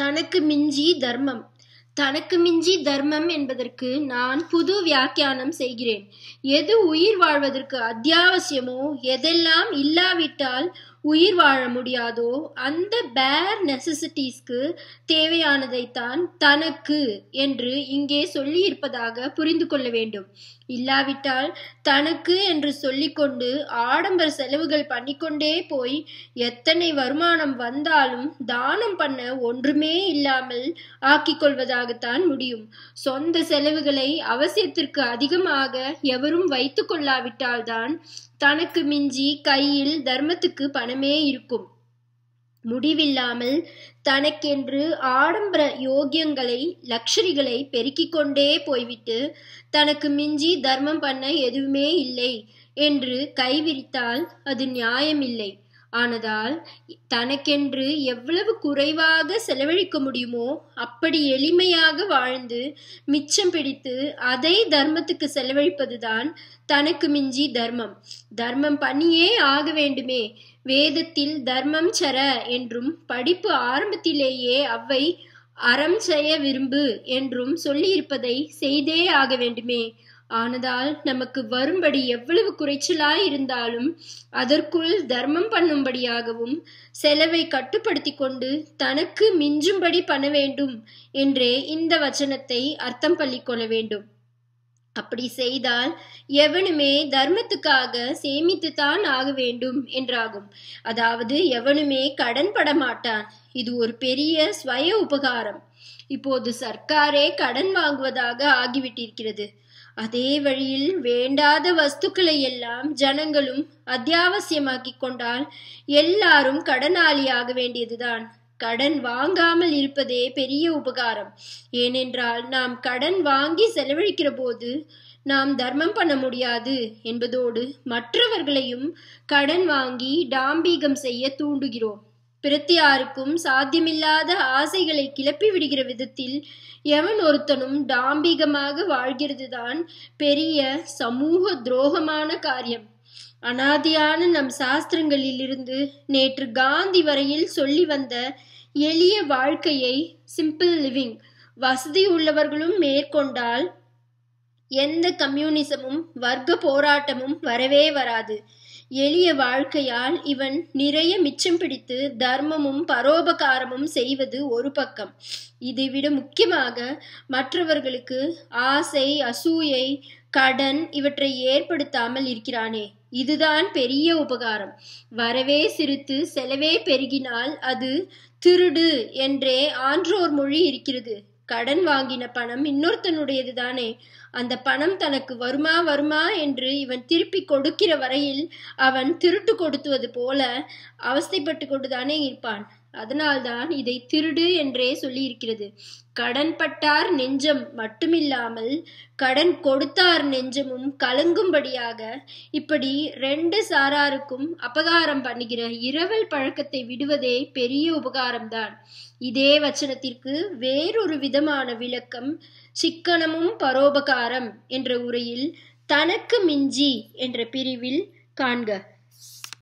தனக்கு மிஞ்சி தர்மம் தனக்கு மிஞ்சி தர்மம் என்பதற்கு நான் புது வியாக்கியானம் செய்கிறேன் எது உயிர் வாழ்வதற்கு அத்தியாவசியமோ எதெல்லாம் இல்லாவிட்டால் உயிர் வாழ முடியாதோ அந்த பேர் நெசசிட்டிஸ்க்கு தேவையானதைத்தான் தனக்கு என்று இங்கே சொல்லி இருப்பதாக புரிந்து கொள்ள வேண்டும் இல்லாவிட்டால் தனக்கு என்று சொல்லிக்கொண்டு ஆடம்பர செலவுகள் பண்ணிக்கொண்டே போய் எத்தனை வருமானம் வந்தாலும் தானம் பண்ண ஒன்றுமே இல்லாமல் கொள்வதாகத்தான் முடியும் சொந்த செலவுகளை அவசியத்திற்கு அதிகமாக எவரும் வைத்து கொள்ளாவிட்டால்தான் தனக்கு மிஞ்சி கையில் தர்மத்துக்கு பணமே இருக்கும் முடிவில்லாமல் தனக்கென்று ஆடம்பர யோகியங்களை லக்ஷரிகளை பெருக்கிக் கொண்டே போய்விட்டு தனக்கு மிஞ்சி தர்மம் பண்ண எதுவுமே இல்லை என்று கைவிரித்தால் அது நியாயமில்லை ஆனதால் தனக்கென்று எவ்வளவு குறைவாக செலவழிக்க முடியுமோ அப்படி எளிமையாக வாழ்ந்து மிச்சம் பிடித்து அதை தர்மத்துக்கு செலவழிப்பதுதான் தனக்கு மிஞ்சி தர்மம் தர்மம் பண்ணியே ஆக வேண்டுமே வேதத்தில் தர்மம் சர என்றும் படிப்பு ஆரம்பத்திலேயே அவை அறம் செய்ய விரும்பு என்றும் சொல்லியிருப்பதை செய்தே ஆக வேண்டுமே ஆனதால் நமக்கு வரும்படி எவ்வளவு குறைச்சலாய் இருந்தாலும் அதற்குள் தர்மம் பண்ணும்படியாகவும் செலவை கட்டுப்படுத்தி கொண்டு தனக்கு மிஞ்சும்படி பண்ண வேண்டும் என்றே இந்த வச்சனத்தை அர்த்தம் பள்ளிக்கொள்ள கொள்ள வேண்டும் அப்படி செய்தால் எவனுமே தர்மத்துக்காக சேமித்து தான் ஆக வேண்டும் என்றாகும் அதாவது எவனுமே கடன் பட மாட்டான் இது ஒரு பெரிய ஸ்வய உபகாரம் இப்போது சர்க்காரே கடன் வாங்குவதாக ஆகிவிட்டிருக்கிறது அதே வழியில் வேண்டாத வஸ்துக்களை எல்லாம் ஜனங்களும் அத்தியாவசியமாக்கிக் கொண்டால் எல்லாரும் கடனாளியாக வேண்டியதுதான் கடன் வாங்காமல் இருப்பதே பெரிய உபகாரம் ஏனென்றால் நாம் கடன் வாங்கி செலவழிக்கிற போது நாம் தர்மம் பண்ண முடியாது என்பதோடு மற்றவர்களையும் கடன் வாங்கி டாம்பீகம் செய்ய தூண்டுகிறோம் பிரத்தியாருக்கும் சாத்தியமில்லாத ஆசைகளை கிளப்பி விடுகிற விதத்தில் எவன் ஒருத்தனும் டாம்பீகமாக வாழ்கிறது தான் பெரிய சமூக துரோகமான காரியம் அனாதியான நம் சாஸ்திரங்களிலிருந்து நேற்று காந்தி வரையில் சொல்லி வந்த எளிய வாழ்க்கையை சிம்பிள் லிவிங் வசதி உள்ளவர்களும் மேற்கொண்டால் எந்த கம்யூனிசமும் வர்க்க போராட்டமும் வரவே வராது எளிய வாழ்க்கையால் இவன் நிறைய மிச்சம் பிடித்து தர்மமும் பரோபகாரமும் செய்வது ஒரு பக்கம் இதைவிட முக்கியமாக மற்றவர்களுக்கு ஆசை அசூயை கடன் இவற்றை ஏற்படுத்தாமல் இருக்கிறானே இதுதான் பெரிய உபகாரம் வரவே சிரித்து செலவே பெருகினால் அது திருடு என்றே ஆன்றோர் மொழி இருக்கிறது கடன் வாங்கின பணம் இன்னொருத்தனுடையது தானே அந்த பணம் தனக்கு வருமா வருமா என்று இவன் திருப்பி கொடுக்கிற வரையில் அவன் திருட்டு கொடுத்துவது போல அவஸ்தைப்பட்டு கொண்டுதானே இருப்பான் அதனால்தான் இதை திருடு என்றே சொல்லியிருக்கிறது கடன்பட்டார் நெஞ்சம் மட்டுமில்லாமல் கடன் கொடுத்தார் நெஞ்சமும் கலங்கும்படியாக இப்படி ரெண்டு சாராருக்கும் அபகாரம் பண்ணுகிற இரவல் பழக்கத்தை விடுவதே பெரிய உபகாரம்தான் இதே வச்சனத்திற்கு வேறொரு விதமான விளக்கம் சிக்கனமும் பரோபகாரம் என்ற உரையில் தனக்கு மிஞ்சி என்ற பிரிவில் காண்க